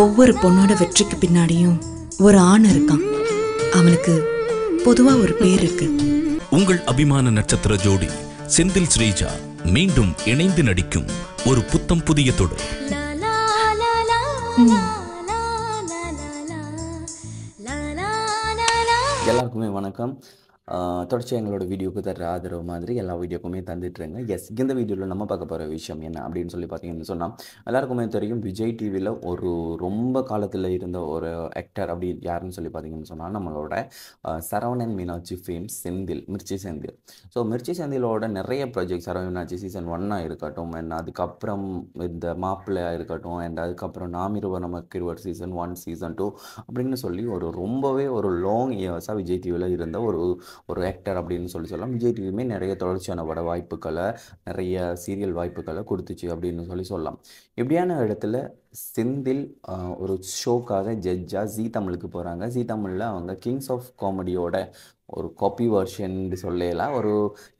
ஒவ்வொரு பொண்ணோட வெற்றிக்கு பின்னாடியும் ஒரு ஆண் இருக்கான் அவனுக்கு பொதுவா ஒரு பேர் இருக்கு உங்கள் அபிமான நட்சத்திர ஜோடி செந்தில் ஸ்ரீஜா மீண்டும் இணைந்து நடிக்கும் ஒரு புத்தம் புதிய தொடர் எல்லாருக்குமே வணக்கம் தொடர்ச்சியாக எங்களோட வீடியோக்கு தர ஆதரவு மாதிரி எல்லா வீடியோக்குமே தந்துட்டுருங்க எஸ் இந்த வீடியோவில் நம்ம பார்க்க போகிற விஷயம் என்ன அப்படின்னு சொல்லி பார்த்தீங்கன்னு சொன்னால் எல்லாருக்குமே தெரியும் விஜய் டிவியில் ஒரு ரொம்ப காலத்தில் இருந்த ஒரு ஆக்டர் அப்படி யாருன்னு சொல்லி பார்த்தீங்கன்னு சொன்னால் நம்மளோட சரவணன் மீனாட்சி ஃபேம் செந்தில் மிர்ச்சி செந்தில் ஸோ மிர்ச்சி செந்திலோட நிறைய ப்ராஜெக்ட் சரவண மீனாட்சி சீசன் ஒன்னாக இருக்கட்டும் அண்ட் அதுக்கப்புறம் இந்த மாப்பிள்ளையாக இருக்கட்டும் அண்ட் அதுக்கப்புறம் நாமிருவ நமக்கு இருவர் சீசன் ஒன் சீசன் டூ அப்படின்னு சொல்லி ஒரு ரொம்பவே ஒரு லாங் இயர்ஸாக விஜய் டிவியில் இருந்த ஒரு ஒரு ஆக்டர் அப்படின்னு சொல்லி சொல்லலாம் விஜய் டிவியுமே நிறைய தொடர்ச்சியான பட வாய்ப்புகளை நிறைய சீரியல் வாய்ப்புகளை கொடுத்துச்சு அப்படின்னு சொல்லி சொல்லலாம் இப்படியான இடத்துல செந்தில் ஒரு ஷோக்காக ஜட்ஜாக ஜீ தமிழுக்கு போகிறாங்க ஜீ தமிழில் அவங்க கிங்ஸ் ஆஃப் காமெடியோட ஒரு காப்பி வேர்ஷன் சொல்லலாம் ஒரு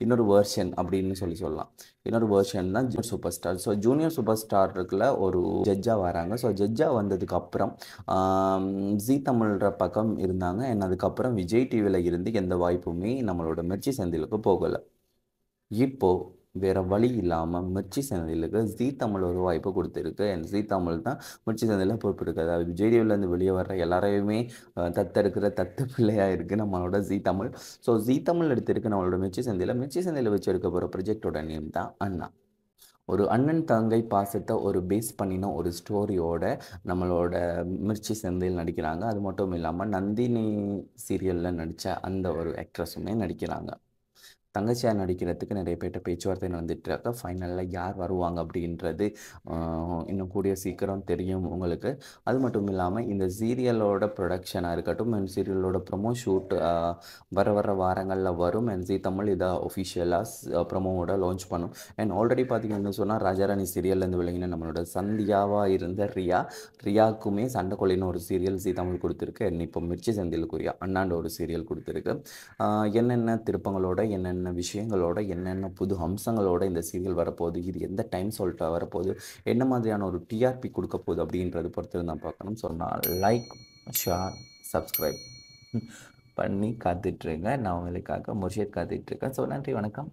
இன்னொரு வேர்ஷன் அப்படின்னு சொல்லி சொல்லலாம் இன்னொரு வேர்ஷன் தான் junior super star so junior super ஸ்டாருக்குள்ள ஒரு ஜட்ஜாக வராங்க ஸோ ஜட்ஜாக வந்ததுக்கு அப்புறம் ஜி தமிழ்ற பக்கம் இருந்தாங்க என்ன அதுக்கப்புறம் விஜய் டிவியில் இருந்து எந்த வாய்ப்புமே நம்மளோட மிர்ச்சி செந்திலுக்கு போகலை இப்போது வேறு வழி இல்லாமல் மிர்ச்சி சேனலுக்கு ஜி தமிழ் ஒரு வாய்ப்பு கொடுத்துருக்கு அண்ட் ஜி தமிழ் தான் மிர்ச்சி சேனலில் பொறுப்பிருக்கு அது விஜய் வெளியே வர்ற எல்லாரையுமே தத்தெடுக்கிற தத்து பிள்ளையாக இருக்குது நம்மளோட ஜி தமிழ் ஸோ ஜி தமிழ் எடுத்திருக்கு நம்மளோட மிர்ச்சி சந்தையில் மிர்ச்சி சந்தையில் வச்சு எடுக்க போகிற ப்ரொஜெக்டோட நேம் தான் அண்ணா ஒரு அண்ணன் தங்கை பாசத்தை ஒரு பேஸ் பண்ணின ஒரு ஸ்டோரியோட நம்மளோட மிர்ச்சி சந்தையில் நடிக்கிறாங்க அது மட்டும் இல்லாமல் நந்தினி சீரியலில் நடித்த அந்த ஒரு ஆக்ட்ரஸுமே நடிக்கிறாங்க தங்கச்சியார் நடிக்கிறதுக்கு நிறைய பேர்கிட்ட பேச்சுவார்த்தை நடந்துட்டு இருக்கா ஃபைனலில் யார் வருவாங்க அப்படின்றது இன்னும் கூடிய சீக்கிரம் தெரியும் உங்களுக்கு அது மட்டும் இல்லாமல் இந்த சீரியலோட ப்ரொடக்ஷனாக இருக்கட்டும் அண்ட் சீரியலோட ப்ரொமோ ஷூட் வர வர வாரங்களில் வரும் அண்ட் ஜி தமிழ் இதை ஒஃபிஷியலாக ப்ரொமோவோட லான்ச் பண்ணும் அண்ட் ஆல்ரெடி பார்த்தீங்கன்னு சொன்னால் ராஜாராணி சீரியல்லேருந்து விளங்கின நம்மளோட சந்தியாவாக இருந்த ரியா ரியாவுக்குமே சண்டைக்கொள்ளின்னு ஒரு சீரியல் ஜி தமிழ் கொடுத்துருக்கு அண்ட் இப்போ மிர்ச்சி செந்திலுக்குரிய அண்ணாண்ட ஒரு சீரியல் கொடுத்துருக்கு என்னென்ன திருப்பங்களோட என்னென்ன என்னென்ன விஷயங்களோட என்னென்ன புது அம்சங்களோட இந்த சீரியல் வரப்போகுது இது எந்த டைம் சொல்லிட்டு வரப்போகுது என்ன மாதிரியான ஒரு டிஆர்பி கொடுக்க போகுது அப்படின்றது பொறுத்து நான் பார்க்கணும் சொன்னால் லைக் ஷேர் சப்ஸ்கிரைப் பண்ணி காத்துட்ருங்க நான் உங்களுக்காக முர்ஷித் காத்துட்ருக்கேன் ஸோ நன்றி வணக்கம்